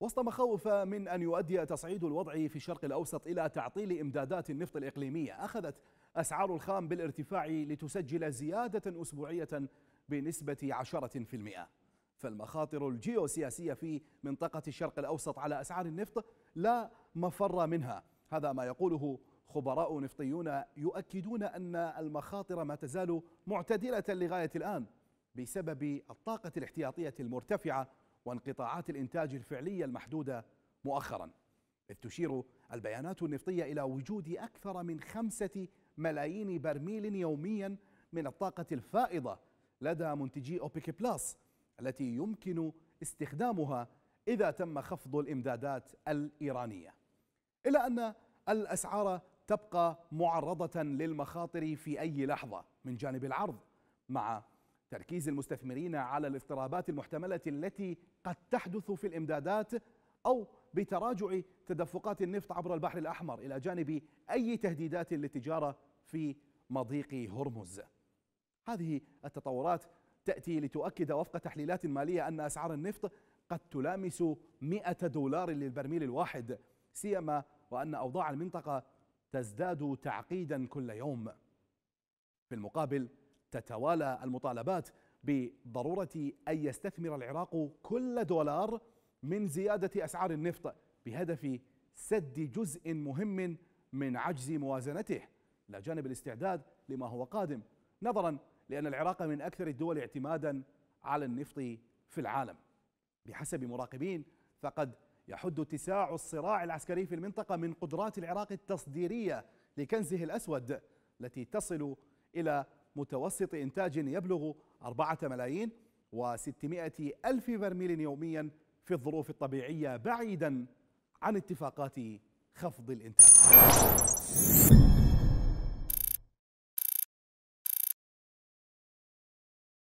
وسط مخاوف من أن يؤدي تصعيد الوضع في الشرق الأوسط إلى تعطيل إمدادات النفط الإقليمية أخذت أسعار الخام بالارتفاع لتسجل زيادة أسبوعية بنسبة 10% فالمخاطر الجيوسياسية في منطقة الشرق الأوسط على أسعار النفط لا مفر منها هذا ما يقوله خبراء نفطيون يؤكدون أن المخاطر ما تزال معتدلة لغاية الآن بسبب الطاقة الاحتياطية المرتفعة وانقطاعات الإنتاج الفعلية المحدودة مؤخرا إذ تشير البيانات النفطية إلى وجود أكثر من خمسة ملايين برميل يوميا من الطاقة الفائضة لدى منتجي أوبيك بلاس التي يمكن استخدامها إذا تم خفض الإمدادات الإيرانية إلا أن الأسعار تبقى معرضة للمخاطر في أي لحظة من جانب العرض مع تركيز المستثمرين على الاضطرابات المحتملة التي قد تحدث في الإمدادات أو بتراجع تدفقات النفط عبر البحر الأحمر إلى جانب أي تهديدات للتجارة في مضيق هرمز هذه التطورات تأتي لتؤكد وفق تحليلات مالية أن أسعار النفط قد تلامس 100 دولار للبرميل الواحد سيما وأن أوضاع المنطقة تزداد تعقيدا كل يوم في المقابل تتوالى المطالبات بضروره ان يستثمر العراق كل دولار من زياده اسعار النفط بهدف سد جزء مهم من عجز موازنته الى جانب الاستعداد لما هو قادم نظرا لان العراق من اكثر الدول اعتمادا على النفط في العالم بحسب مراقبين فقد يحد اتساع الصراع العسكري في المنطقه من قدرات العراق التصديريه لكنزه الاسود التي تصل الى متوسط إنتاج يبلغ 4 ملايين و600 ألف برميل يوميا في الظروف الطبيعية بعيدا عن اتفاقات خفض الإنتاج